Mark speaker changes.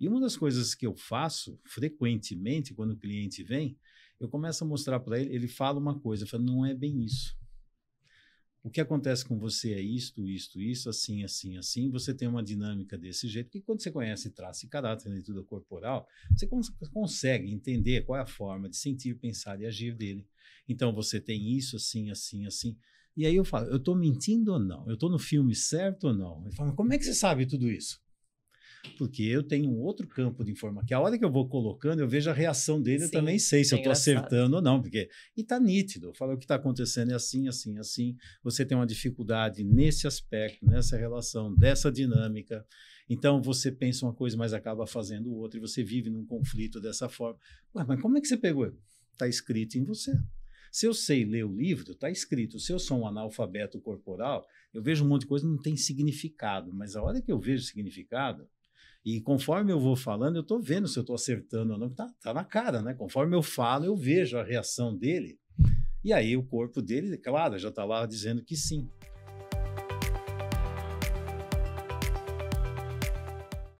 Speaker 1: E uma das coisas que eu faço frequentemente quando o cliente vem, eu começo a mostrar para ele, ele fala uma coisa, eu falo, não é bem isso. O que acontece com você é isto, isto, isso, assim, assim, assim. Você tem uma dinâmica desse jeito, que quando você conhece traço e caráter e né, tudo corporal, você cons consegue entender qual é a forma de sentir, pensar e agir dele. Então você tem isso, assim, assim, assim. E aí eu falo, eu estou mentindo ou não? Eu estou no filme certo ou não? Ele fala, como é que você sabe tudo isso? Porque eu tenho um outro campo de informação, que a hora que eu vou colocando, eu vejo a reação dele, Sim, eu também sei se é eu estou acertando ou não, porque. E tá nítido. Fala o que está acontecendo é assim, assim, assim. Você tem uma dificuldade nesse aspecto, nessa relação, dessa dinâmica. Então você pensa uma coisa, mas acaba fazendo outra, e você vive num conflito dessa forma. Ué, mas como é que você pegou? Está escrito em você. Se eu sei ler o livro, está escrito. Se eu sou um analfabeto corporal, eu vejo um monte de coisa não tem significado, mas a hora que eu vejo significado, e conforme eu vou falando, eu estou vendo se eu estou acertando ou não. Tá, tá na cara, né? Conforme eu falo, eu vejo a reação dele. E aí o corpo dele, claro, já está lá dizendo que sim.